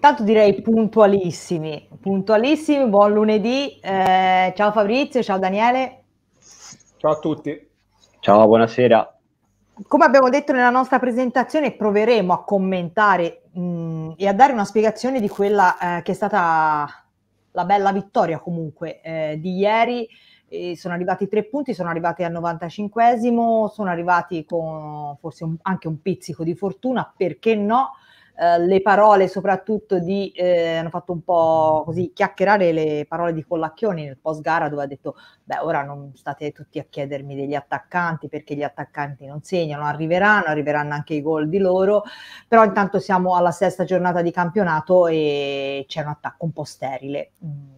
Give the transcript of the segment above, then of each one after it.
Tanto direi puntualissimi, puntualissimi, buon lunedì. Eh, ciao Fabrizio, ciao Daniele. Ciao a tutti. Ciao, buonasera. Come abbiamo detto nella nostra presentazione, proveremo a commentare mh, mm, e a dare una spiegazione di quella eh, che è stata la bella vittoria comunque eh, di ieri. E sono arrivati tre punti, sono arrivati al 95esimo, sono arrivati con forse un, anche un pizzico di fortuna, perché no? Eh, le parole soprattutto di, eh, hanno fatto un po' così chiacchierare le parole di Collacchioni nel post gara dove ha detto, beh ora non state tutti a chiedermi degli attaccanti perché gli attaccanti non segnano, arriveranno, arriveranno anche i gol di loro, però intanto siamo alla sesta giornata di campionato e c'è un attacco un po' sterile mm,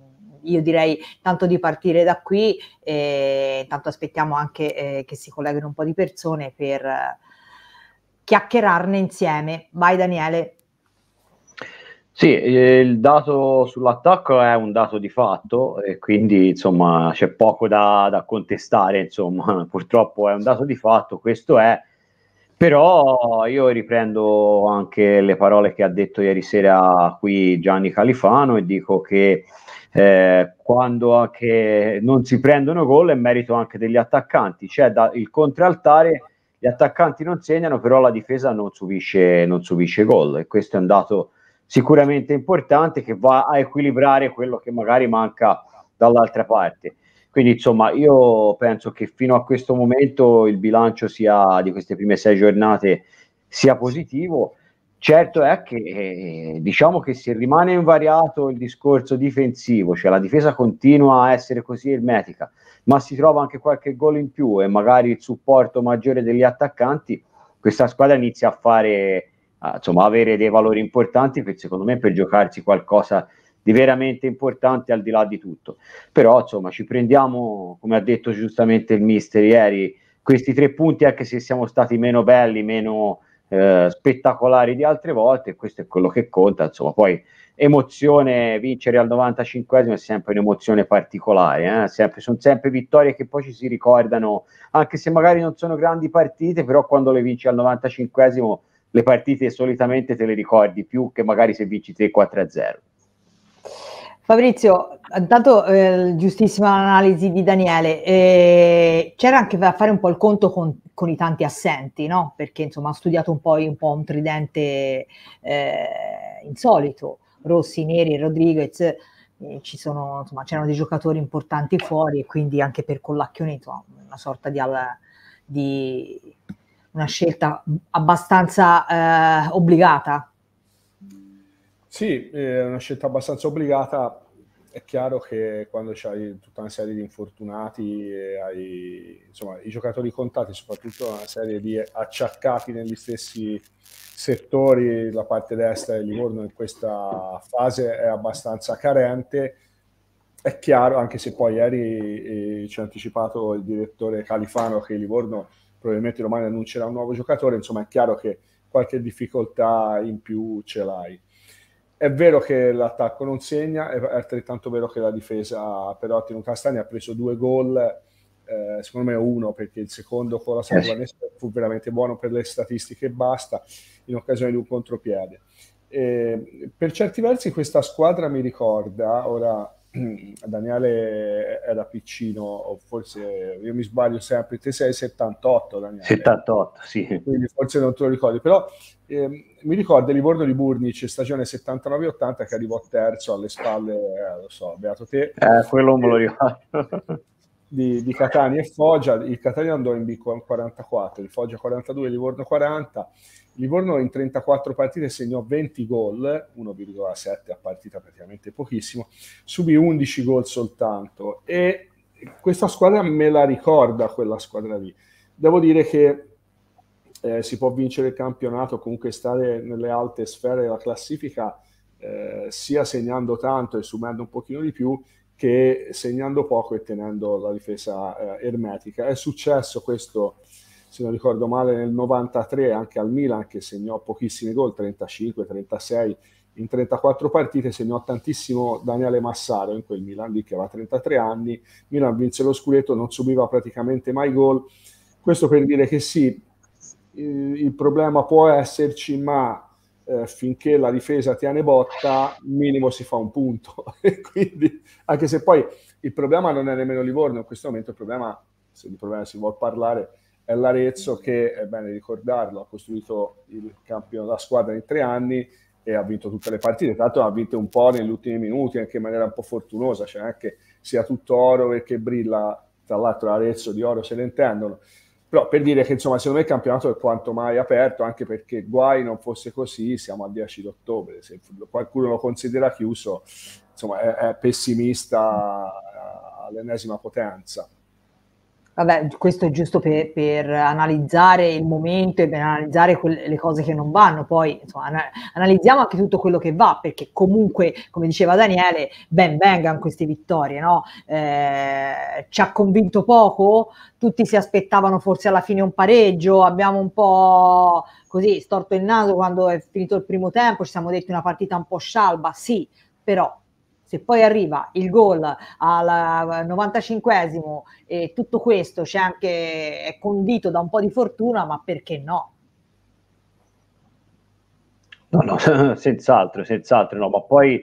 io direi tanto di partire da qui e eh, aspettiamo anche eh, che si colleghino un po' di persone per eh, chiacchierarne insieme. Vai Daniele. Sì, il dato sull'attacco è un dato di fatto e quindi insomma c'è poco da, da contestare, insomma purtroppo è un dato di fatto, questo è, però io riprendo anche le parole che ha detto ieri sera qui Gianni Califano e dico che eh, quando non si prendono gol è merito anche degli attaccanti, c'è da, il contraltare gli attaccanti non segnano, però la difesa non subisce, non subisce gol e questo è un dato sicuramente importante che va a equilibrare quello che magari manca dall'altra parte. Quindi insomma io penso che fino a questo momento il bilancio sia, di queste prime sei giornate sia positivo. Certo è che eh, diciamo che se rimane invariato il discorso difensivo, cioè la difesa continua a essere così ermetica, ma si trova anche qualche gol in più e magari il supporto maggiore degli attaccanti, questa squadra inizia a fare, insomma, avere dei valori importanti per, secondo me per giocarsi qualcosa di veramente importante al di là di tutto. Però insomma ci prendiamo, come ha detto giustamente il mister ieri, questi tre punti anche se siamo stati meno belli, meno eh, spettacolari di altre volte, questo è quello che conta, insomma poi emozione vincere al 95 è sempre un'emozione particolare, eh? sempre, sono sempre vittorie che poi ci si ricordano, anche se magari non sono grandi partite, però quando le vinci al 95 le partite solitamente te le ricordi più che magari se vinci 3-4-0. Fabrizio, intanto eh, giustissima l'analisi di Daniele, eh, c'era anche da fare un po' il conto con, con i tanti assenti, no? perché insomma ha studiato un po', un, po un tridente eh, insolito. Rossi, Neri, Rodriguez, eh, ci sono, insomma, c'erano dei giocatori importanti fuori e quindi anche per Collacchioni insomma, una sorta di, di, una scelta abbastanza eh, obbligata. Sì, è eh, una scelta abbastanza obbligata è chiaro che quando hai tutta una serie di infortunati, hai, insomma, i giocatori contati, soprattutto una serie di acciaccati negli stessi settori, la parte destra del Livorno in questa fase è abbastanza carente. È chiaro, anche se poi ieri eh, ci ha anticipato il direttore Califano che Livorno probabilmente domani annuncerà un nuovo giocatore, insomma è chiaro che qualche difficoltà in più ce l'hai è vero che l'attacco non segna, è altrettanto vero che la difesa però ha tenuto a ha preso due gol, eh, secondo me uno perché il secondo con la Salvanese eh fu veramente buono per le statistiche e basta, in occasione di un contropiede. E eh, per certi versi questa squadra mi ricorda, ora Mm, Daniele era piccino, forse io mi sbaglio sempre, te sei 78 Daniele. 78, sì. Quindi forse non te lo ricordi, però ehm, mi ricorda Livorno di Burnic, stagione 79-80 che arrivò terzo alle spalle, eh, lo so, beato te. Eh, quello me lo ricordo. Di, di Catania e Foggia, il Catania andò in B con 44, il Foggia 42, il Livorno 40 Livorno in 34 partite segnò 20 gol, 1,7 a partita praticamente pochissimo, subì 11 gol soltanto e questa squadra me la ricorda quella squadra lì. Devo dire che eh, si può vincere il campionato, comunque stare nelle alte sfere della classifica eh, sia segnando tanto e sumando un pochino di più che segnando poco e tenendo la difesa eh, ermetica. È successo questo se non ricordo male nel 93 anche al Milan che segnò pochissimi gol, 35, 36 in 34 partite segnò tantissimo Daniele Massaro in quel Milan lì che aveva 33 anni, Milan vinse lo scudetto, non subiva praticamente mai gol. Questo per dire che sì, il problema può esserci, ma eh, finché la difesa tiene botta, minimo si fa un punto. Quindi, anche se poi il problema non è nemmeno Livorno, in questo momento il problema, se di problema si vuol parlare, è l'Arezzo che, è bene ricordarlo, ha costruito il campionato, la squadra in tre anni e ha vinto tutte le partite, tra l'altro ha vinto un po' negli ultimi minuti, anche in maniera un po' fortunosa, cioè anche sia tutto oro perché brilla, tra l'altro l'Arezzo di oro se ne intendono, però per dire che insomma secondo me il campionato è quanto mai aperto, anche perché guai non fosse così, siamo al 10 d'ottobre, se qualcuno lo considera chiuso, insomma è, è pessimista all'ennesima potenza. Vabbè, questo è giusto per, per, analizzare il momento e per analizzare que- le cose che non vanno, poi insomma, ana- analizziamo anche tutto quello che va, perché comunque, come diceva Daniele, ben vengano queste vittorie, no? eh, ci ha convinto poco, tutti si aspettavano forse alla fine un pareggio, abbiamo un po' così storto il naso quando è finito il primo tempo, ci siamo detti una partita un po' scialba, sì, però se poi arriva il gol al 95esimo e tutto questo c'è anche, è condito da un po' di fortuna, ma perché no? No, no, senz'altro, senz'altro no, ma poi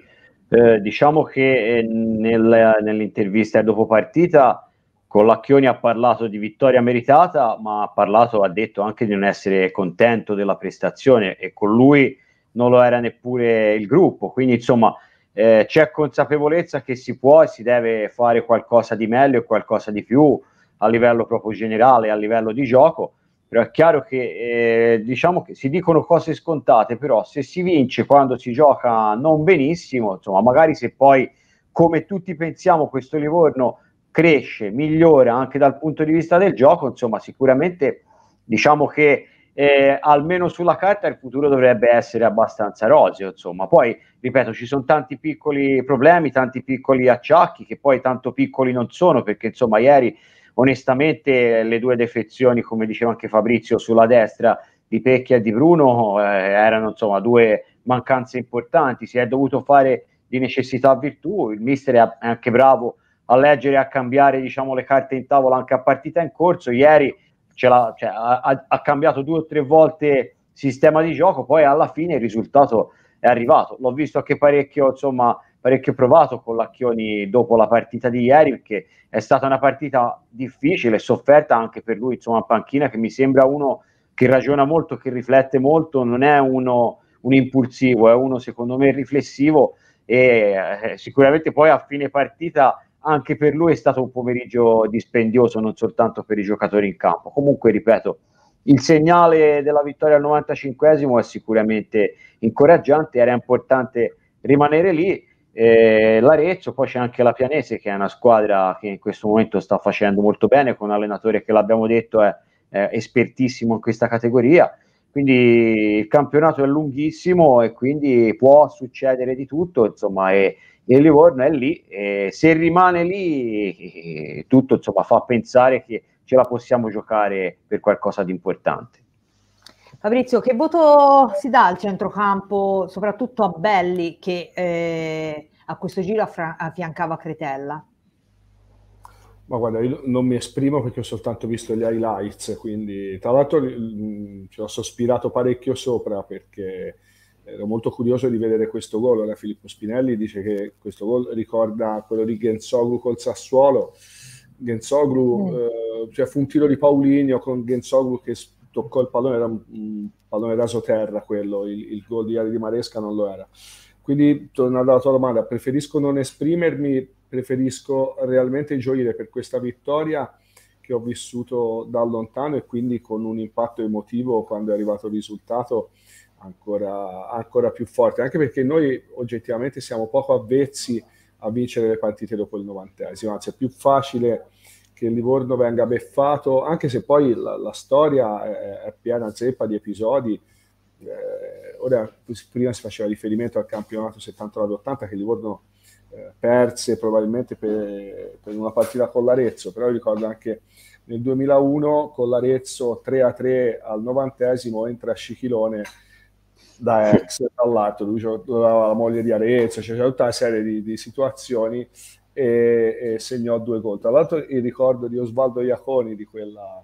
eh, diciamo che eh, nel, nell'intervista dopo partita Collacchioni ha parlato di vittoria meritata, ma ha parlato, ha detto anche di non essere contento della prestazione e con lui non lo era neppure il gruppo, quindi insomma eh, c'è consapevolezza che si può e si deve fare qualcosa di meglio e qualcosa di più a livello proprio generale, a livello di gioco, però è chiaro che eh, diciamo che si dicono cose scontate, però se si vince quando si gioca non benissimo, insomma, magari se poi come tutti pensiamo questo Livorno cresce, migliora anche dal punto di vista del gioco, insomma, sicuramente diciamo che eh, almeno sulla carta il futuro dovrebbe essere abbastanza roseo, insomma. Poi, ripeto, ci sono tanti piccoli problemi, tanti piccoli acciacchi che poi tanto piccoli non sono, perché insomma ieri onestamente le due defezioni, come diceva anche Fabrizio, sulla destra di Pecchia e di Bruno eh, erano insomma due mancanze importanti, si è dovuto fare di necessità virtù, il mister è anche bravo a leggere e a cambiare diciamo, le carte in tavola anche a partita in corso, ieri cioè ha, ha, cambiato due o tre volte sistema di gioco, poi alla fine il risultato è arrivato. L'ho visto anche parecchio, insomma, parecchio provato con Lacchioni dopo la partita di ieri, perché è stata una partita difficile, sofferta anche per lui, insomma, panchina che mi sembra uno che ragiona molto, che riflette molto, non è uno un impulsivo, è uno secondo me riflessivo e eh, sicuramente poi a fine partita anche per lui è stato un pomeriggio dispendioso non soltanto per i giocatori in campo. Comunque, ripeto, il segnale della vittoria al 95 è sicuramente incoraggiante, era importante rimanere lì. Eh, L'Arezzo, poi c'è anche la Pianese che è una squadra che in questo momento sta facendo molto bene con un allenatore che l'abbiamo detto è, è espertissimo in questa categoria. Quindi il campionato è lunghissimo e quindi può succedere di tutto, insomma, e, il Livorno è lì e se rimane lì tutto insomma, fa pensare che ce la possiamo giocare per qualcosa di importante. Fabrizio, che voto si dà al centrocampo, soprattutto a Belli che eh, a questo giro affra- affiancava Cretella? Ma guarda, io non mi esprimo perché ho soltanto visto gli highlights, quindi tra l'altro mh, ci ho sospirato parecchio sopra perché ero molto curioso di vedere questo gol. Ora Filippo Spinelli dice che questo gol ricorda quello di Gensoglu col Sassuolo. Gensoglu, mm. eh, cioè fu un tiro di Paulinho con Gensoglu che toccò il pallone, era un, un pallone raso terra quello, il, il gol di Ari di Maresca non lo era. Quindi, tornando alla tua domanda, preferisco non esprimermi, preferisco realmente gioire per questa vittoria che ho vissuto da lontano e quindi con un impatto emotivo quando è arrivato il risultato ancora, ancora più forte, anche perché noi oggettivamente siamo poco avvezzi a vincere le partite dopo il novantesimo, anzi è più facile che il Livorno venga beffato, anche se poi la, la storia è, è, piena zeppa di episodi. Eh, ora, prima si faceva riferimento al campionato 79-80 che il Livorno eh, perse probabilmente per, per, una partita con l'Arezzo, però ricordo anche nel 2001 con l'Arezzo 3-3 al novantesimo entra a Scichilone da ex, dall'altro, lui la, la moglie di Arezzo, cioè, c'è tutta una serie di, di situazioni e, e, segnò due gol. Tra l'altro il ricordo di Osvaldo Iaconi di quella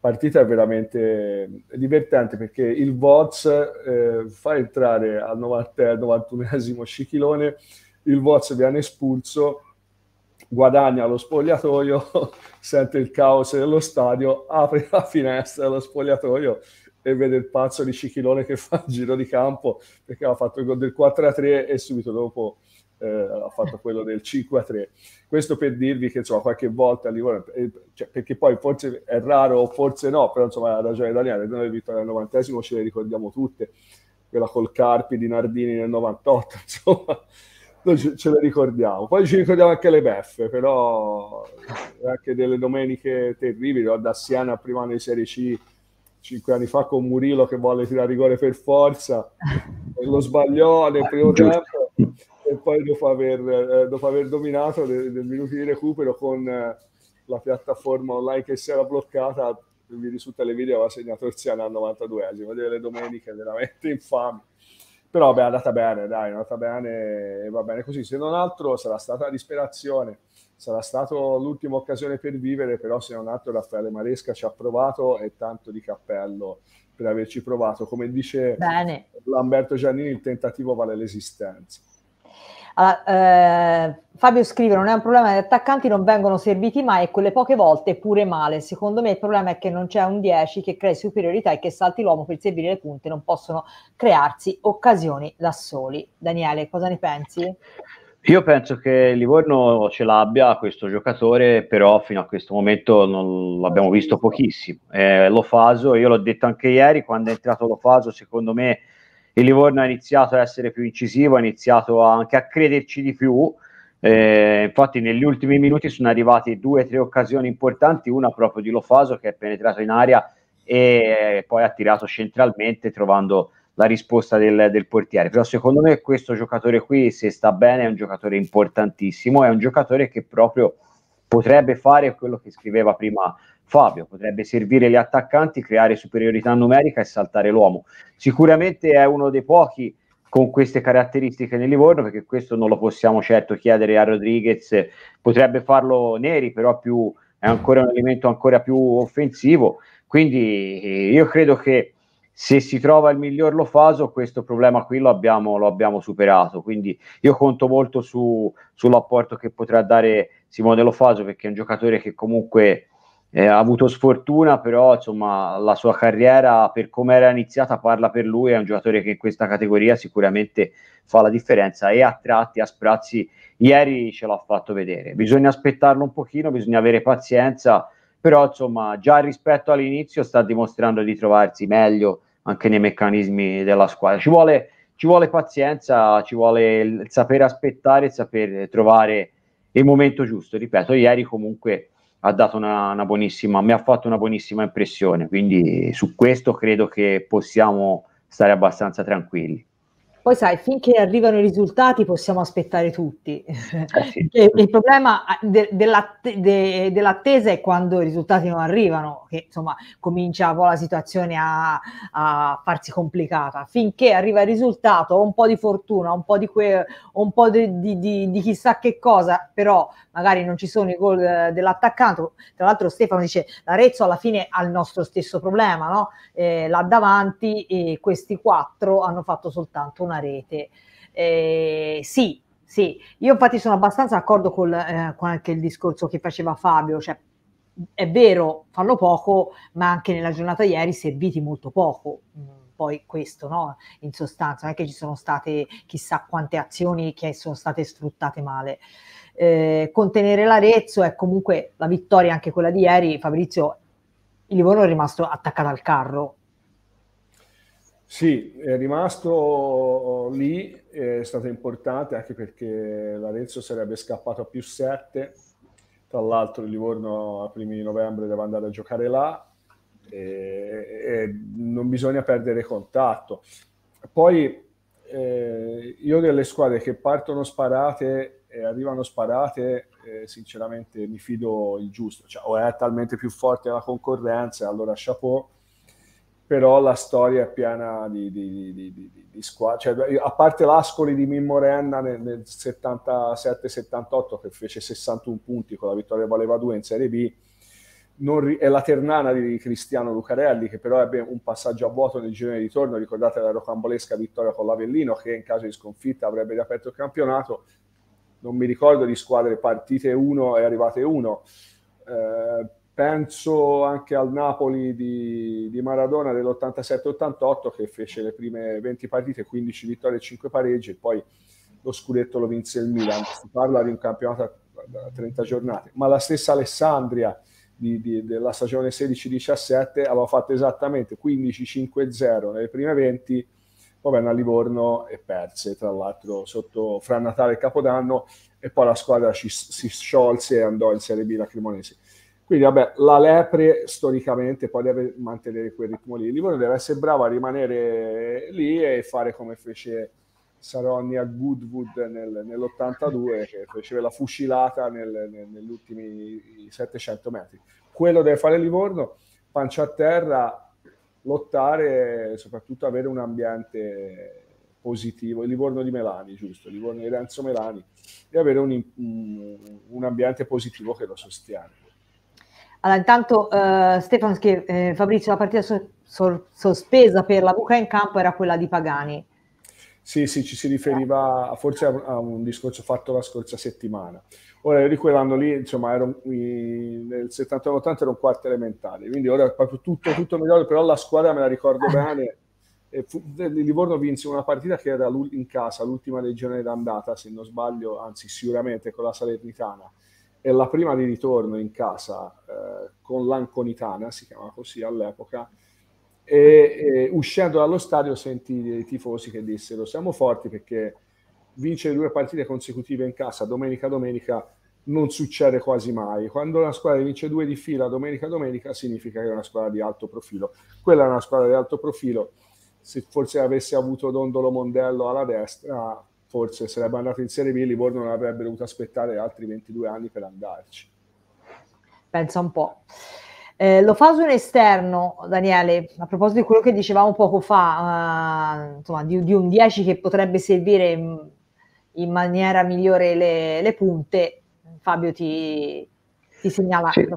partita è veramente divertente perché il Voz eh, fa entrare al 91esimo Scichilone, il Voz viene espulso, guadagna lo spogliatoio, sente il caos dello stadio, apre la finestra dello spogliatoio e vede il pazzo di Cicchilone che fa il giro di campo perché ha fatto il gol del 4-3 e subito dopo eh, ha fatto quello del 5-3. Questo per dirvi che insomma qualche volta lì, eh, cioè, perché poi forse è raro o forse no, però insomma ha ragione Daniele, noi le vittorie al novantesimo ce le ricordiamo tutte, quella col Carpi di Nardini nel 98, insomma noi ce, le ricordiamo. Poi ci ricordiamo anche le beffe, però eh, anche delle domeniche terribili, da Siena prima nei Serie C cinque anni fa con Murillo che volle tirare rigore per forza e lo sbagliò nel primo tempo e poi dopo aver, eh, dopo aver dominato nel minuto di recupero con eh, la piattaforma online che si era bloccata vi risulta le video aveva segnato il Siena al 92esimo eh, delle domeniche veramente infami però beh, è andata bene dai è andata bene va bene così se non altro sarà stata la disperazione sarà stata l'ultima occasione per vivere, però se non altro Raffaele Maresca ci ha provato e tanto di cappello per averci provato. Come dice Bene. Lamberto Giannini, il tentativo vale l'esistenza. Allora, eh, Fabio scrive: Non è un problema, gli attaccanti non vengono serviti mai e quelle poche volte pure male. Secondo me il problema è che non c'è un 10 che crei superiorità e che salti l'uomo per servire le punte. Non possono crearsi occasioni da soli. Daniele, cosa ne pensi? Io penso che Livorno ce l'abbia questo giocatore, però fino a questo momento non l'abbiamo visto pochissimo. Eh, Faso, io l'ho detto anche ieri, quando è entrato lo Faso, secondo me il Livorno ha iniziato a essere più incisivo, ha iniziato anche a crederci di più. Eh, infatti negli ultimi minuti sono arrivate due o tre occasioni importanti, una proprio di Lofaso che è penetrato in aria e poi ha tirato centralmente trovando la risposta del, del, portiere. Però secondo me questo giocatore qui, se sta bene, è un giocatore importantissimo, è un giocatore che proprio potrebbe fare quello che scriveva prima Fabio, potrebbe servire gli attaccanti, creare superiorità numerica e saltare l'uomo. Sicuramente è uno dei pochi con queste caratteristiche nel Livorno, perché questo non lo possiamo certo chiedere a Rodriguez, potrebbe farlo Neri, però più, è ancora un elemento ancora più offensivo. Quindi eh, io credo che se si trova il miglior Lofaso, questo problema qui lo abbiamo, lo abbiamo superato. Quindi io conto molto su, sull'apporto che potrà dare Simone Lofaso, perché è un giocatore che comunque eh, ha avuto sfortuna, però insomma, la sua carriera per come era iniziata parla per lui, è un giocatore che in questa categoria sicuramente fa la differenza e a tratti, a sprazzi, ieri ce l'ha fatto vedere. Bisogna aspettarlo un pochino, bisogna avere pazienza. Però insomma, già rispetto all'inizio sta dimostrando di trovarsi meglio, anche nei meccanismi della squadra. Ci vuole, ci vuole pazienza, ci vuole il, il sapere aspettare, il sapere trovare il momento giusto. Ripeto, ieri comunque ha dato una, una buonissima, mi ha fatto una buonissima impressione, quindi su questo credo che possiamo stare abbastanza tranquilli. Poi sai, finché arrivano i risultati possiamo aspettare tutti. Eh sì. il problema ah, de- dell'atte- de- dell'attesa è quando i risultati non arrivano, che insomma comincia un po' la situazione a, a farsi complicata. Finché arriva il risultato, ho un po' di fortuna, un po' di, que- un po di, di, di chissà che cosa, però magari non ci sono i gol de- eh, dell'attaccante. Tra l'altro Stefano dice, l'Arezzo alla fine ha il nostro stesso problema, no? Eh, là davanti e questi quattro hanno fatto soltanto una rete. Eh, sì, sì, io infatti sono abbastanza d'accordo eh, con eh, anche il discorso che faceva Fabio, cioè è vero, fanno poco, ma anche nella giornata ieri serviti molto poco. Mm, poi questo, no? In sostanza, non è che ci sono state chissà quante azioni che sono state sfruttate male. Eh, contenere l'Arezzo è comunque la vittoria, anche quella di ieri. Fabrizio, il Livorno è rimasto attaccato al carro, sì, è rimasto lì, è stato importante anche perché l'Arezzo sarebbe scappato a più 7, tra l'altro il Livorno a primi di novembre deve andare a giocare là e, e non bisogna perdere contatto. Poi eh, io delle squadre che partono sparate e arrivano sparate, eh, sinceramente mi fido il giusto, cioè, o è talmente più forte la concorrenza, allora chapeau però la storia è piena di, di, di, di squadre, cioè, a parte l'Ascoli di Mimmo Renna nel, nel 77-78 che fece 61 punti con la vittoria Valeva 2 in Serie B, non, è la ternana di Cristiano Lucarelli che però ebbe un passaggio a vuoto nel girone di ritorno, ricordate la rocambolesca vittoria con l'Avellino che in caso di sconfitta avrebbe riaperto il campionato, non mi ricordo di squadre partite 1 e arrivate 1. Eh, penso anche al Napoli di, di Maradona dell'87-88 che fece le prime 20 partite, 15 vittorie e 5 pareggi e poi lo scudetto lo vinse il Milan. Si parla di un campionato da 30 giornate, ma la stessa Alessandria di, di, della stagione 16-17 aveva fatto esattamente 15-5-0 nelle prime 20, poi venne a Livorno e perse tra l'altro sotto, fra Natale e Capodanno e poi la squadra ci, si sciolse e andò in Serie B la Cremonese quindi, vabbè, la Lepre storicamente poi deve mantenere quel ritmo lì. Livorno deve essere bravo a rimanere lì e fare come fece Saroni a Goodwood nel, nell'82, che faceva la fucilata nel, nel, negli ultimi 700 metri. Quello deve fare Livorno, pancia a terra, lottare e soprattutto avere un ambiente positivo, il Livorno di Melani, giusto, il Livorno di Renzo Melani, e avere un, un, un ambiente positivo che lo sostiene. Allora, intanto eh, Stefano scrive, eh, Fabrizio, la partita so- so- sospesa per la buca in campo era quella di Pagani. Sì, sì, ci si riferiva eh. forse a un, discorso fatto la scorsa settimana. Ora, io di quell'anno lì, insomma, ero, nel 79-80 ero un quarto elementare, quindi ora è proprio tutto, tutto migliore, però la squadra me la ricordo bene. E fu, Livorno vinse una partita che era in casa, l'ultima legione d'andata, se non sbaglio, anzi sicuramente con la Salernitana è la prima di ritorno in casa eh, con l'Anconitana, si chiamava così all'epoca, e, e, uscendo dallo stadio sentì dei tifosi che dissero siamo forti perché vincere due partite consecutive in casa, domenica domenica, non succede quasi mai. Quando una squadra vince due di fila domenica domenica significa che è una squadra di alto profilo. Quella è una squadra di alto profilo, se forse avesse avuto Dondolo Mondello alla destra forse sarebbe andato in Serie B Livorno non avrebbe dovuto aspettare altri 22 anni per andarci. Pensa un po'. Eh, lo fa su un esterno, Daniele, a proposito di quello che dicevamo poco fa, uh, insomma, di, di, un 10 che potrebbe servire in, in maniera migliore le, le, punte, Fabio ti, ti segnala. Sì.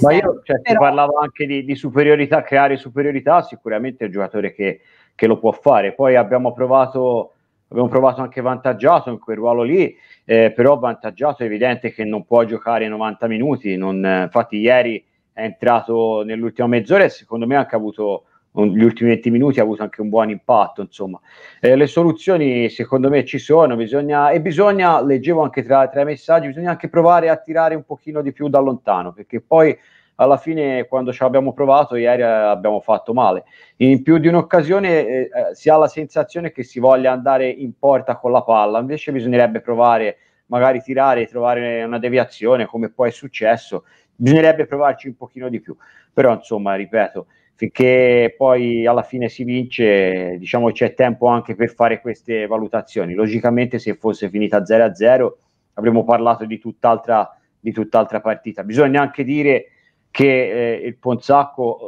Ma io cioè, però... parlavo anche di, di, superiorità, creare superiorità, sicuramente è un giocatore che, che lo può fare. Poi abbiamo provato abbiamo provato anche vantaggiato in quel ruolo lì, eh, però vantaggiato è evidente che non può giocare 90 minuti, non, infatti ieri è entrato nell'ultima mezz'ora e secondo me ha anche avuto gli ultimi 20 minuti ha avuto anche un buon impatto insomma eh, le soluzioni secondo me ci sono bisogna, e bisogna leggevo anche tra, tra i messaggi bisogna anche provare a tirare un pochino di più da lontano perché poi alla fine quando ci abbiamo provato ieri eh, abbiamo fatto male. In più di un'occasione eh, eh, si ha la sensazione che si voglia andare in porta con la palla, invece bisognerebbe provare magari tirare e trovare una deviazione come poi è successo, bisognerebbe provarci un pochino di più, però insomma ripeto, finché poi alla fine si vince, diciamo c'è tempo anche per fare queste valutazioni. Logicamente se fosse finita 0-0 avremmo parlato di tutt'altra, di tutt'altra partita. Bisogna anche dire che eh, il Ponzacco, eh,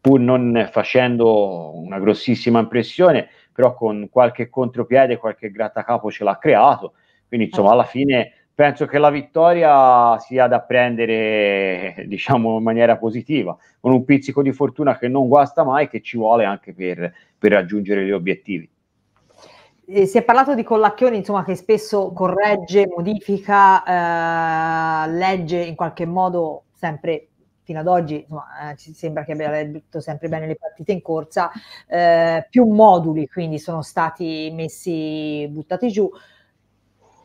pur non facendo una grossissima impressione, però con qualche contropiede, qualche grattacapo ce l'ha creato. Quindi insomma, alla fine penso che la vittoria sia da prendere eh, diciamo in maniera positiva con un pizzico di fortuna che non guasta mai che ci vuole anche per, per raggiungere gli obiettivi eh, si è parlato di Collacchioni insomma che spesso corregge, modifica eh, legge in qualche modo sempre fino ad oggi insomma, eh, ci sembra che abbia detto sempre bene le partite in corsa, eh, più moduli quindi sono stati messi, buttati giù.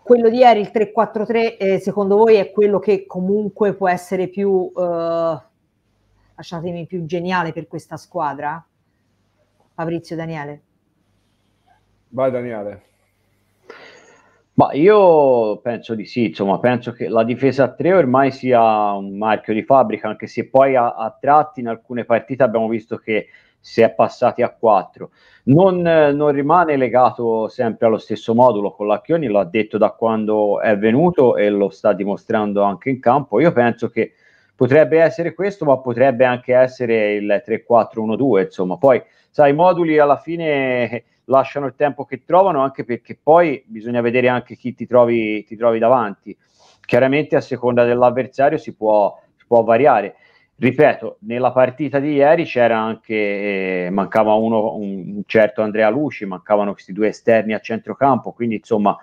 Quello di ieri, il 3-4-3, eh, secondo voi è quello che comunque può essere più, eh, lasciatemi, più geniale per questa squadra? Fabrizio Daniele. Vai Daniele. Ma io penso di sì, insomma, penso che la difesa a 3 ormai sia un marchio di fabbrica, anche se poi a, a tratti in alcune partite abbiamo visto che si è passati a 4. Non, non, rimane legato sempre allo stesso modulo con l'Acchioni, l'ha detto da quando è venuto e lo sta dimostrando anche in campo. Io penso che potrebbe essere questo, ma potrebbe anche essere il 3-4-1-2, insomma. Poi, sai, i moduli alla fine lasciano il tempo che trovano, anche perché poi bisogna vedere anche chi ti trovi, ti trovi davanti. Chiaramente a seconda dell'avversario si può, si può variare. Ripeto, nella partita di ieri c'era anche, eh, mancava uno, un certo Andrea Luci, mancavano questi due esterni a centrocampo, quindi insomma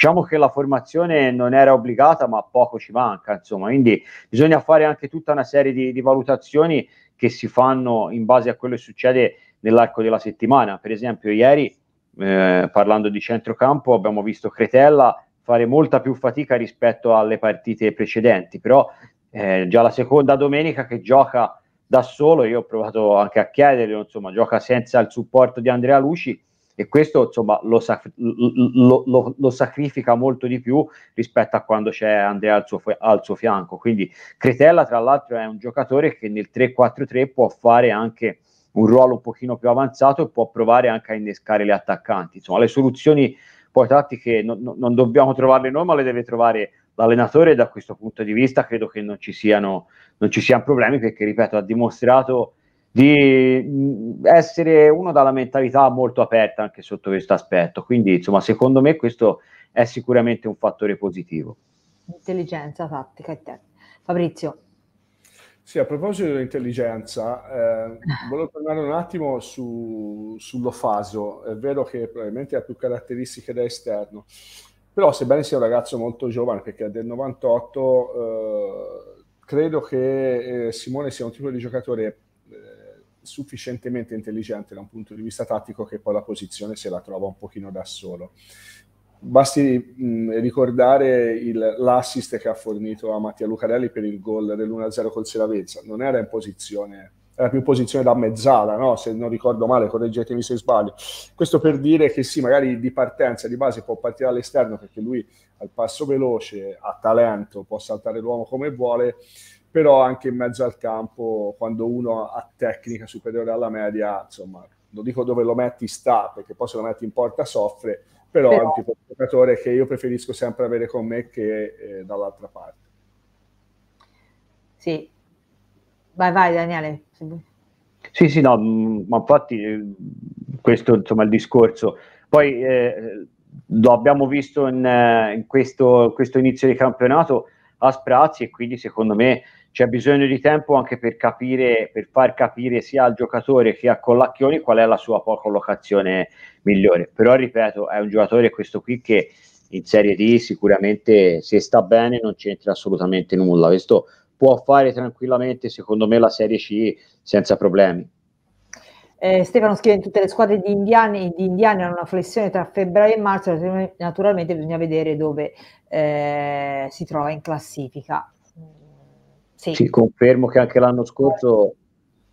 diciamo che la formazione non era obbligata, ma poco ci manca, insomma, quindi bisogna fare anche tutta una serie di, di valutazioni che si fanno in base a quello che succede nell'arco della settimana. Per esempio, ieri, eh, parlando di centrocampo, abbiamo visto Cretella fare molta più fatica rispetto alle partite precedenti, però eh, già la seconda domenica che gioca da solo, io ho provato anche a chiederlo, insomma, gioca senza il supporto di Andrea Luci e questo insomma lo, lo, lo, lo, sacrifica molto di più rispetto a quando c'è Andrea al suo, al suo fianco. Quindi Cretella tra l'altro è un giocatore che nel 3-4-3 può fare anche un ruolo un pochino più avanzato e può provare anche a innescare le attaccanti. Insomma, le soluzioni poi tattiche non, non dobbiamo trovarle noi, ma le deve trovare l'allenatore. Da questo punto di vista, credo che non ci siano, non ci siano problemi perché, ripeto, ha dimostrato di essere uno dalla mentalità molto aperta anche sotto questo aspetto. Quindi, insomma, secondo me questo è sicuramente un fattore positivo. Intelligenza tattica e te. Fabrizio. Sì, a proposito dell'intelligenza, eh, volevo tornare un attimo su, sull'Ofaso. È vero che probabilmente ha più caratteristiche da esterno, però sebbene sia un ragazzo molto giovane, perché è del 98, eh, credo che eh, Simone sia un tipo di giocatore sufficientemente intelligente da un punto di vista tattico che poi la posizione se la trova un pochino da solo. Basti mh, ricordare il, l'assist che ha fornito a Mattia Lucarelli per il gol dell'1-0 col Seravezza, non era in posizione era più in posizione da mezzala, no? se non ricordo male, correggetemi se sbaglio. Questo per dire che sì, magari di partenza, di base può partire all'esterno perché lui al passo veloce, a talento, può saltare l'uomo come vuole, però anche in mezzo al campo, quando uno ha tecnica superiore alla media, insomma, non dico dove lo metti sta, perché poi se lo metti in porta soffre, però, però... è un tipo di giocatore che io preferisco sempre avere con me che eh, dall'altra parte. Sì, vai vai Daniele. Sì, sì, no, mm, ma infatti eh, questo insomma è il discorso. Poi eh, lo abbiamo visto in, eh, in questo, questo, inizio di campionato a Sprazzi e quindi secondo me c'è bisogno di tempo anche per capire, per far capire sia al giocatore che a Collacchioni qual è la sua collocazione migliore. Però, ripeto, è un giocatore questo qui che in Serie D sicuramente se sta bene non c'entra assolutamente nulla. Questo può fare tranquillamente, secondo me, la Serie C senza problemi. Eh, Stefano scrive in tutte le squadre di indiani, di indiani hanno una flessione tra febbraio e marzo, naturalmente bisogna vedere dove eh, si trova in classifica. Sì. sì, confermo che anche l'anno scorso,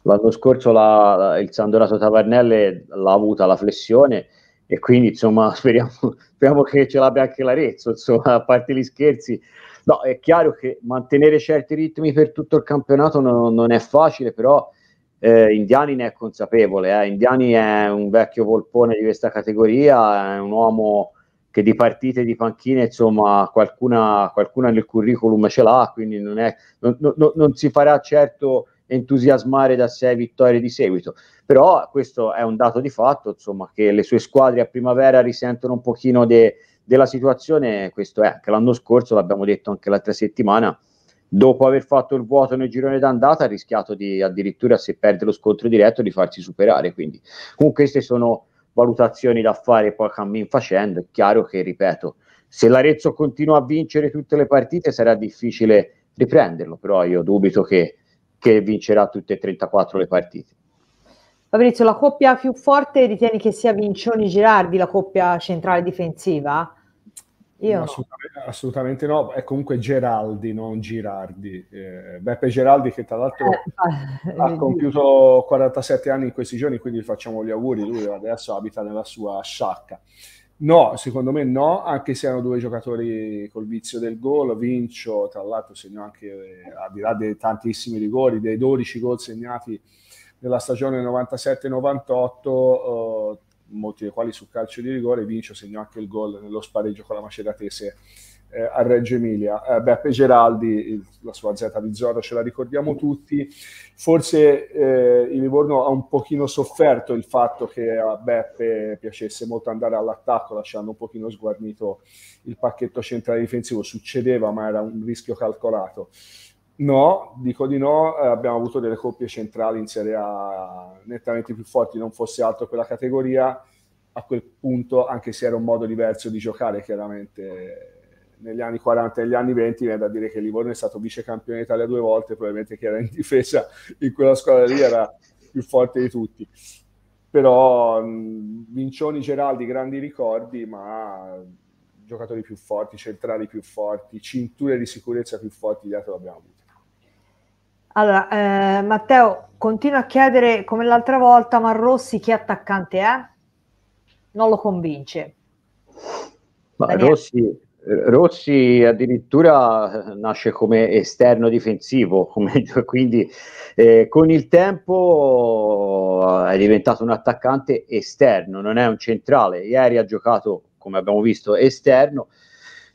l'anno scorso la, il Sandorato Tavernelle l'ha avuta la flessione e quindi insomma speriamo, speriamo che ce l'abbia anche l'Arezzo, insomma, a parte gli scherzi. No, è chiaro che mantenere certi ritmi per tutto il campionato non, non è facile, però eh, Indiani ne è consapevole. Eh. Indiani è un vecchio polpone di questa categoria, è un uomo che di partite di panchina, insomma, qualcuna, qualcuna nel curriculum ce l'ha, quindi non, è, non, non, non si farà certo entusiasmare da sei vittorie di seguito. Però questo è un dato di fatto, insomma, che le sue squadre a primavera risentono un pochino de, della situazione, questo è, anche l'anno scorso, l'abbiamo detto anche l'altra settimana, dopo aver fatto il vuoto nel girone d'andata ha rischiato di addirittura se perde lo scontro diretto di farsi superare, quindi comunque queste sono valutazioni da fare poi cammin facendo, è chiaro che, ripeto, se l'Arezzo continua a vincere tutte le partite sarà difficile riprenderlo, però io dubito che, che vincerà tutte e 34 le partite. Fabrizio, la coppia più forte ritieni che sia Vincioni-Girardi, la coppia centrale difensiva? Io assolutamente, no. assolutamente no, è comunque Geraldi, non Girardi. Eh, Beppe Geraldi che tra l'altro eh, eh ha compiuto 47 anni in questi giorni, quindi facciamo gli auguri, lui adesso abita nella sua sciacca. No, secondo me no, anche se hanno due giocatori col vizio del gol, Vincio tra l'altro segnò anche, eh, al di là dei tantissimi rigori, dei 12 gol segnati nella stagione 97-98, molti dei quali sul calcio di rigore, Vincio segnò anche il gol nello spareggio con la Macedatese eh, a Reggio Emilia. Eh, Beppe Geraldi, la sua Z di Zorro ce la ricordiamo tutti, forse eh, il Livorno ha un pochino sofferto il fatto che a Beppe piacesse molto andare all'attacco, lasciando un pochino sguarnito il pacchetto centrale difensivo, succedeva ma era un rischio calcolato. No, dico di no, eh, abbiamo avuto delle coppie centrali in Serie A nettamente più forti, non fosse altro quella categoria, a quel punto, anche se era un modo diverso di giocare, chiaramente negli anni 40 e negli anni 20 viene da dire che Livorno è stato vice campione d'Italia due volte, probabilmente chi era in difesa in quella squadra lì era più forte di tutti. Però mh, Vincioni, Geraldi, grandi ricordi, ma giocatori più forti, centrali più forti, cinture di sicurezza più forti, gli altri l'abbiamo avuto. Allora, eh, Matteo, continua a chiedere come l'altra volta Marrossi chi attaccante è? Non lo convince. Ma Rossi, Rossi addirittura eh, nasce come esterno difensivo, come, quindi eh, con il tempo eh, è diventato un attaccante esterno, non è un centrale. Ieri ha giocato, come abbiamo visto, esterno,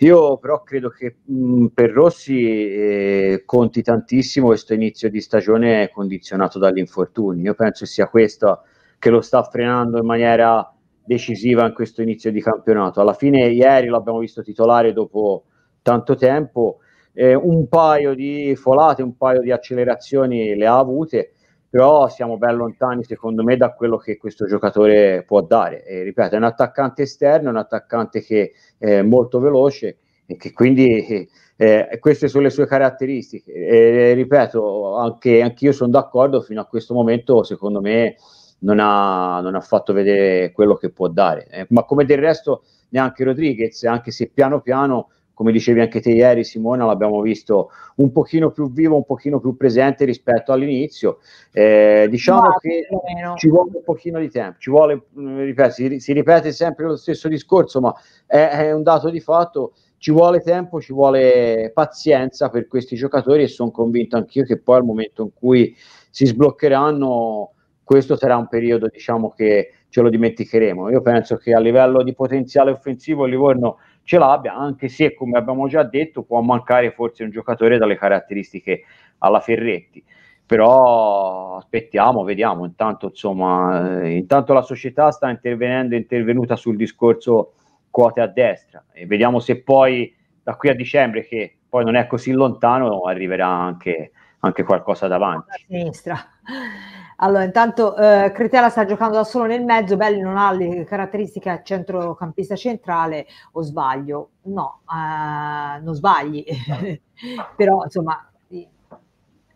io però credo che mh, per Rossi eh, conti tantissimo questo inizio di stagione condizionato dagli infortuni. Io penso sia questo che lo sta frenando in maniera decisiva in questo inizio di campionato. Alla fine ieri l'abbiamo visto titolare dopo tanto tempo, eh, un paio di folate, un paio di accelerazioni le ha avute però siamo ben lontani secondo me da quello che questo giocatore può dare. E, ripeto, è un attaccante esterno, è un attaccante che è molto veloce e che quindi eh, eh queste sono le sue caratteristiche. E, eh, ripeto, anche, anche sono d'accordo, fino a questo momento secondo me non ha, non ha fatto vedere quello che può dare, eh, ma come del resto neanche Rodriguez, anche se piano piano come dicevi anche te ieri Simona, l'abbiamo visto un pochino più vivo, un pochino più presente rispetto all'inizio. Eh, diciamo no, che ci vuole un pochino di tempo, ci vuole, mm, ripeto, si, si, ripete sempre lo stesso discorso, ma è, è, un dato di fatto, ci vuole tempo, ci vuole pazienza per questi giocatori e sono convinto anch'io che poi al momento in cui si sbloccheranno, questo sarà un periodo diciamo, che ce lo dimenticheremo. Io penso che a livello di potenziale offensivo il Livorno ce l'abbia, anche se, come abbiamo già detto, può mancare forse un giocatore dalle caratteristiche alla Ferretti. Però aspettiamo, vediamo. Intanto, insomma, eh, intanto la società sta intervenendo, è intervenuta sul discorso quote a destra e vediamo se poi da qui a dicembre, che poi non è così lontano, arriverà anche anche qualcosa davanti. Allora, intanto eh, Cretella sta giocando da solo nel mezzo, Belli non ha le caratteristiche a centrocampista centrale, o sbaglio? No, eh, non sbagli, però insomma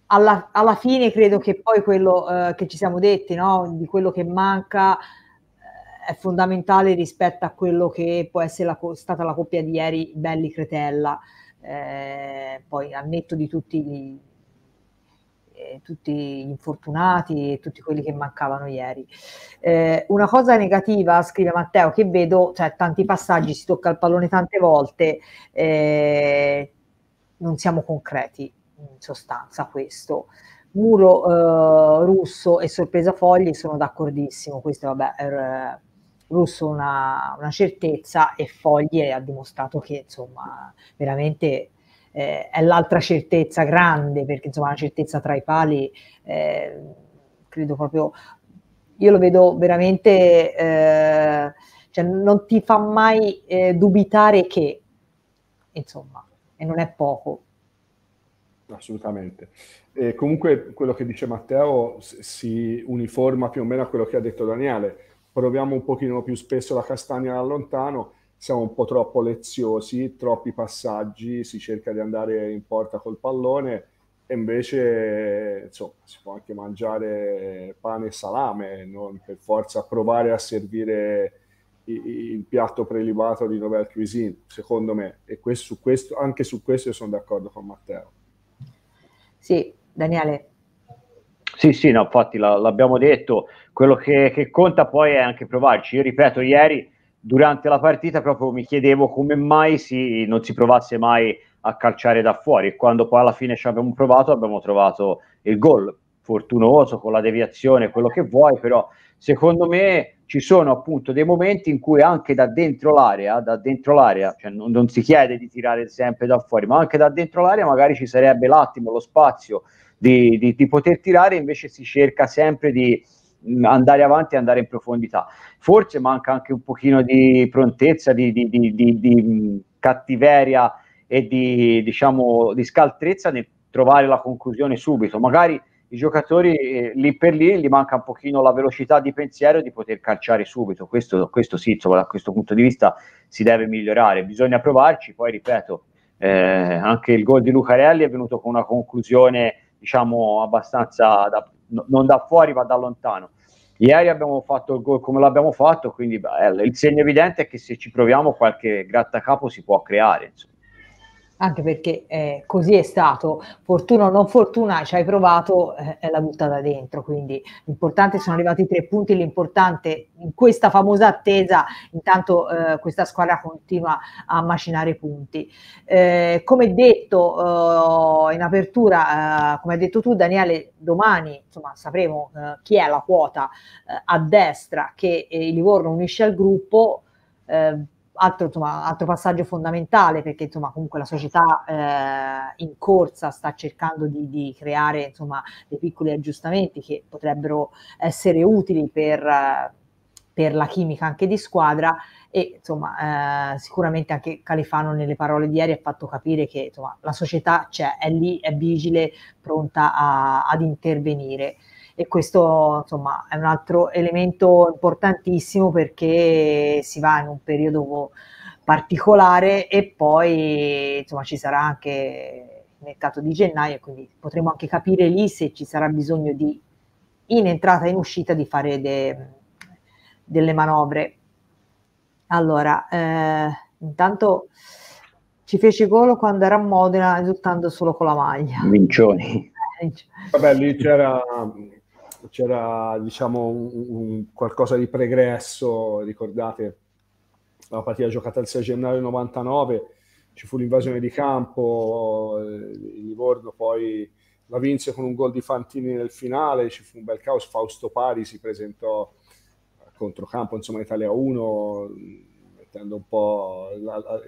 alla, alla, fine credo che poi quello eh, che ci siamo detti, no? di quello che manca eh, è fondamentale rispetto a quello che può essere la, stata la coppia di ieri Belli-Cretella, eh, poi al netto di tutti i eh, tutti gli infortunati e tutti quelli che mancavano ieri. Eh, una cosa negativa, scrive Matteo, che vedo, cioè tanti passaggi, si tocca il pallone tante volte, eh, non siamo concreti in sostanza questo. Muro eh, russo e sorpresa fogli sono d'accordissimo, questo vabbè, er, russo una, una certezza e foglie ha dimostrato che insomma veramente eh, è l'altra certezza grande, perché insomma la certezza tra i pali, eh, credo proprio, io lo vedo veramente, eh, cioè non ti fa mai eh, dubitare che, insomma, e non è poco. Assolutamente. E comunque quello che dice Matteo si uniforma più o meno a quello che ha detto Daniele. Proviamo un pochino più spesso la castagna da lontano, siamo un po' troppo leziosi, troppi passaggi, si cerca di andare in porta col pallone e invece insomma, si può anche mangiare pane e salame, non per forza provare a servire il piatto prelibato di Novel Cuisine, secondo me, e questo, su questo, anche su questo sono d'accordo con Matteo. Sì, Daniele. Sì, sì, no, infatti l'abbiamo detto, quello che, che conta poi è anche provarci. Io ripeto, ieri durante la partita proprio mi chiedevo come mai si, non si provasse mai a calciare da fuori e quando poi alla fine ci abbiamo provato abbiamo trovato il gol fortunoso con la deviazione, quello che vuoi, però secondo me ci sono appunto dei momenti in cui anche da dentro l'area, da dentro l'area cioè non, non si chiede di tirare sempre da fuori, ma anche da dentro l'area magari ci sarebbe l'attimo, lo spazio di, di, di poter tirare, invece si cerca sempre di, andare avanti e andare in profondità. Forse manca anche un pochino di prontezza, di, di, di, di cattiveria e di, diciamo, di scaltrezza nel trovare la conclusione subito. Magari i giocatori eh, lì per lì gli manca un pochino la velocità di pensiero di poter calciare subito. Questo, questo sì, insomma, da questo punto di vista si deve migliorare. Bisogna provarci, poi ripeto, eh, anche il gol di Lucarelli è venuto con una conclusione diciamo abbastanza da, non da fuori ma da lontano. Ieri abbiamo fatto il gol come l'abbiamo fatto, quindi beh, il segno evidente è che se ci proviamo qualche grattacapo si può creare. Insomma anche perché eh, così è stato, fortuna o non fortuna ci hai provato eh, e eh, l'ha buttata dentro, quindi l'importante sono arrivati i tre punti, l'importante in questa famosa attesa intanto eh, questa squadra continua a macinare punti. Eh, come detto oh, in apertura, eh, come hai detto tu Daniele, domani insomma, sapremo chi è la quota a destra che il Livorno unisce al gruppo. Eh, altro, insomma, altro, passaggio fondamentale perché insomma, comunque la società eh, in corsa sta cercando di, di creare insomma, dei piccoli aggiustamenti che potrebbero essere utili per, per la chimica anche di squadra e insomma eh, sicuramente anche Califano nelle parole di ieri ha fatto capire che insomma, la società c'è, è lì, è vigile, pronta a, ad intervenire e questo insomma è un altro elemento importantissimo perché si va in un periodo particolare e poi insomma ci sarà anche il mercato di gennaio quindi potremo anche capire lì se ci sarà bisogno di in entrata e in uscita di fare de, delle manovre allora eh, intanto ci fece gol quando era a Modena esultando solo con la maglia Vincioni eh, Vabbè, lì c'era c'era diciamo un, un qualcosa di pregresso, ricordate la partita giocata il 6 gennaio 99, ci fu l'invasione di campo, eh, il Livorno poi la vinse con un gol di Fantini nel finale, ci fu un bel caos, Fausto Pari si presentò a controcampo, insomma Italia 1, mettendo un po' la, la,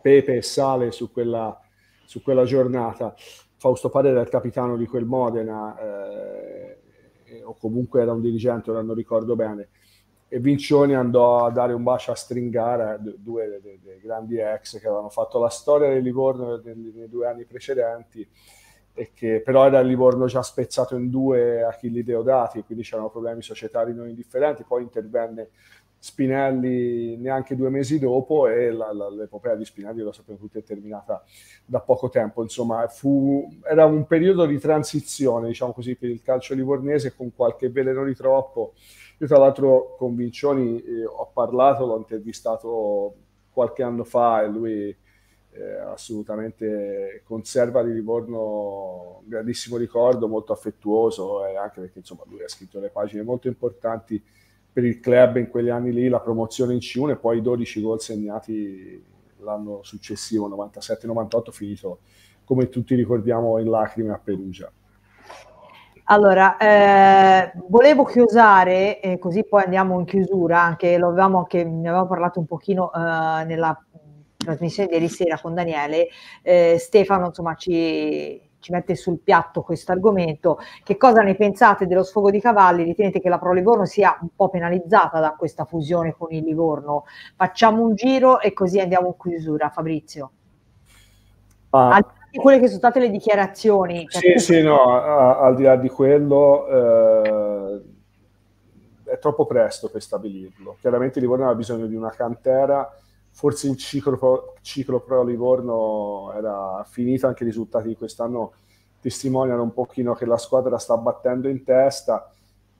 pepe e sale su quella, su quella giornata. Fausto Pari era il capitano di quel Modena, eh, eh, o comunque era un dirigente, ora non ricordo bene, e Vincioni andò a dare un bacio a Stringara, due dei, dei grandi ex che avevano fatto la storia del Livorno nei due anni precedenti, e che però era il Livorno già spezzato in due Achilli Deodati, quindi c'erano problemi societari non indifferenti, poi intervenne Spinelli neanche due mesi dopo e la, la, l'epopea di Spinelli lo sappiamo tutti è terminata da poco tempo insomma fu, era un periodo di transizione diciamo così per il calcio livornese con qualche veleno di troppo io tra l'altro con Vincioni eh, ho parlato, l'ho intervistato qualche anno fa e lui eh, assolutamente conserva di Livorno un grandissimo ricordo, molto affettuoso, eh, anche perché insomma, lui ha scritto le pagine molto importanti per il club in quegli anni lì la promozione in C1 e poi i 12 gol segnati l'anno successivo, 97-98, finito come tutti ricordiamo in lacrime a Perugia. Allora, eh, volevo chiusare, eh, così poi andiamo in chiusura, anche lo avevamo, anche, ne avevamo parlato un pochino eh, nella trasmissione di ieri sera con Daniele, eh, Stefano insomma ci, ci mette sul piatto questo argomento. Che cosa ne pensate dello sfogo di cavalli? Ritenete che la Pro Livorno sia un po' penalizzata da questa fusione con il Livorno? Facciamo un giro e così andiamo in chiusura, Fabrizio. Ah. Al di quelle che sono state le dichiarazioni. Cioè sì, perché... sì, no, al di là di quello eh, è troppo presto per stabilirlo. Chiaramente Livorno ha bisogno di una cantera forse il ciclo, ciclo pro Livorno era finito, anche i risultati di quest'anno testimoniano un pochino che la squadra sta battendo in testa,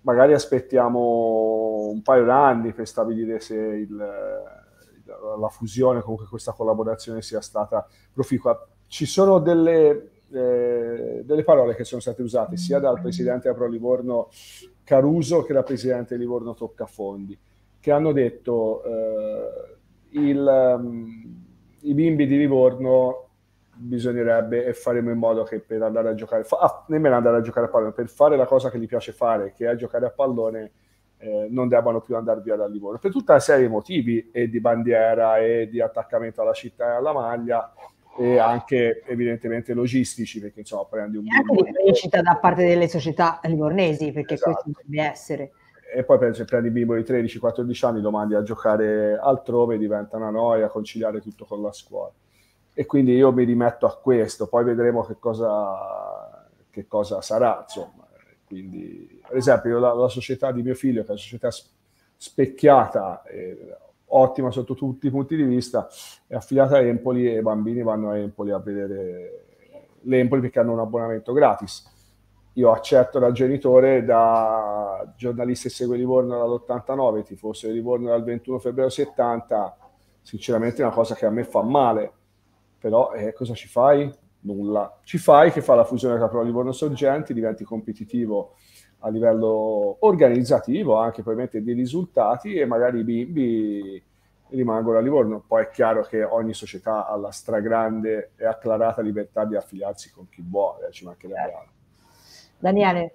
magari aspettiamo un paio d'anni per stabilire se il, la fusione, comunque questa collaborazione sia stata proficua. Ci sono delle, eh, delle parole che sono state usate sia dal presidente Pro Livorno Caruso che dal presidente Livorno Toccafondi, che hanno detto... Eh, il, um, i bimbi di Livorno bisognerebbe e faremo in modo che per andare a giocare, fa, ah, nemmeno andare a giocare a pallone, per fare la cosa che gli piace fare, che è giocare a pallone, eh, non debbano più andare via dal Livorno, per tutta una serie di motivi e di bandiera e di attaccamento alla città e alla maglia e anche evidentemente logistici perché insomma prendi un... E anche di crescita da parte delle società livornesi perché esatto. questo deve essere e poi per esempio prendi bimbo di 13-14 anni lo mandi a giocare altrove, diventa una noia conciliare tutto con la scuola. E quindi io mi rimetto a questo, poi vedremo che cosa, che cosa sarà, insomma. Quindi, ad esempio, la, la, società di mio figlio, che è una società specchiata, eh, ottima sotto tutti i punti di vista, è affiliata a Empoli e i bambini vanno a Empoli a vedere l'Empoli perché hanno un abbonamento gratis. Io accetto dal genitore da giornalista che segue Livorno dall'89, tifoso di Livorno dal 21 febbraio 70, sinceramente è una cosa che a me fa male, però eh, cosa ci fai? Nulla. Ci fai che fa la fusione Caproni Livorno Sorgenti, diventi competitivo a livello organizzativo, anche probabilmente dei risultati e magari i bimbi rimangono a Livorno. Poi è chiaro che ogni società ha la stragrande e acclarata libertà di affiliarsi con chi vuole, eh, ci mancherebbe. Daniele.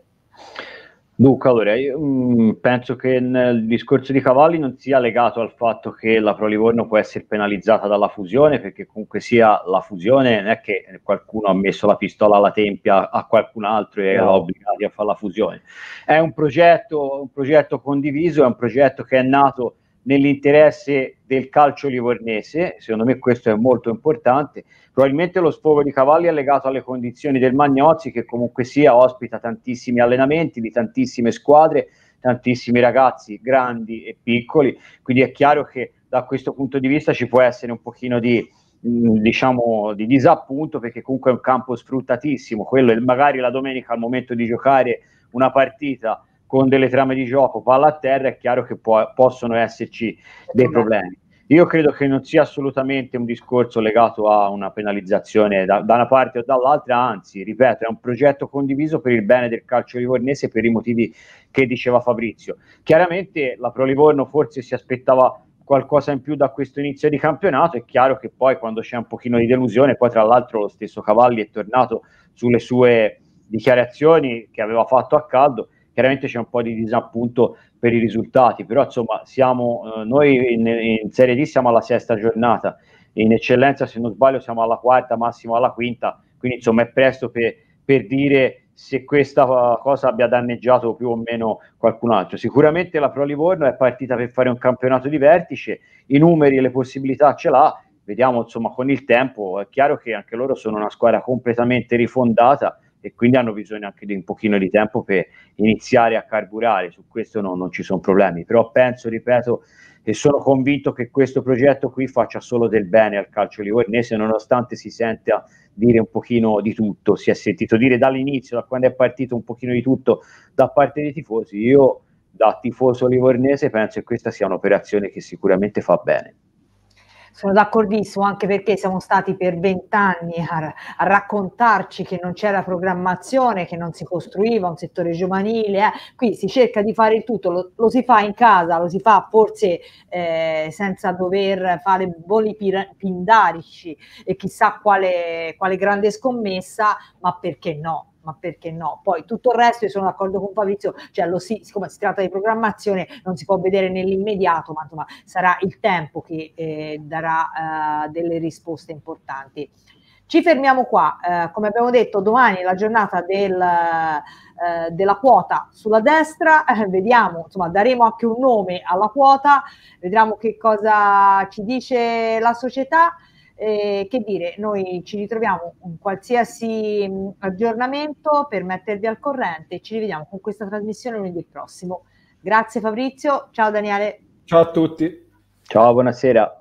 Luca, boh, allora io mh, mm, penso che nel discorso di Cavalli non sia legato al fatto che la Pro Livorno può essere penalizzata dalla fusione, perché comunque sia la fusione, non è che qualcuno ha messo la pistola alla tempia a qualcun altro e no. l'ha obbligato a fare la fusione. È un progetto, un progetto condiviso, è un progetto che è nato nell'interesse del calcio livornese, secondo me questo è molto importante, probabilmente lo sfogo di cavalli è legato alle condizioni del Magnozzi che comunque sia ospita tantissimi allenamenti di tantissime squadre, tantissimi ragazzi grandi e piccoli, quindi è chiaro che da questo punto di vista ci può essere un pochino di mm, diciamo di disappunto perché comunque è un campo sfruttatissimo quello magari la domenica al momento di giocare una partita con delle trame di gioco palla a terra è chiaro che può, possono esserci dei esatto. problemi. Io credo che non sia assolutamente un discorso legato a una penalizzazione da, da, una parte o dall'altra, anzi, ripeto, è un progetto condiviso per il bene del calcio livornese per i motivi che diceva Fabrizio. Chiaramente la Pro Livorno forse si aspettava qualcosa in più da questo inizio di campionato, è chiaro che poi quando c'è un pochino di delusione, poi tra l'altro lo stesso Cavalli è tornato sulle sue dichiarazioni che aveva fatto a caldo, chiaramente c'è un po' di disappunto per i risultati, però insomma siamo, eh, noi in, in, Serie D siamo alla sesta giornata, in eccellenza se non sbaglio siamo alla quarta, massimo alla quinta, quindi insomma è presto per, per dire se questa eh, cosa abbia danneggiato più o meno qualcun altro. Sicuramente la Pro Livorno è partita per fare un campionato di vertice, i numeri e le possibilità ce l'ha, vediamo insomma con il tempo, è chiaro che anche loro sono una squadra completamente rifondata, e quindi hanno bisogno anche di un pochino di tempo per iniziare a carburare, su questo no, non ci sono problemi, però penso, ripeto, e sono convinto che questo progetto qui faccia solo del bene al calcio livornese, nonostante si senta dire un pochino di tutto, si è sentito dire dall'inizio, da quando è partito un pochino di tutto da parte dei tifosi, io da tifoso livornese penso che questa sia un'operazione che sicuramente fa bene. Sono d'accordissimo anche perché siamo stati per vent'anni a, a, raccontarci che non c'era programmazione, che non si costruiva un settore giovanile, eh. qui si cerca di fare il tutto, lo, lo, si fa in casa, lo si fa forse eh, senza dover fare voli pindarici e chissà quale, quale grande scommessa, ma perché no? ma perché no? Poi tutto il resto io sono d'accordo con Fabrizio, cioè lo si, siccome si tratta di programmazione non si può vedere nell'immediato, ma insomma sarà il tempo che eh, darà eh, delle risposte importanti. Ci fermiamo qua, eh, come abbiamo detto domani è la giornata del, eh, della quota sulla destra, eh, vediamo, insomma daremo anche un nome alla quota, vedremo che cosa ci dice la società. Eh, che dire, noi ci ritroviamo in qualsiasi mm, aggiornamento per mettervi al corrente e ci rivediamo con questa trasmissione lunedì prossimo. Grazie Fabrizio, ciao Daniele. Ciao a tutti. Ciao, buonasera.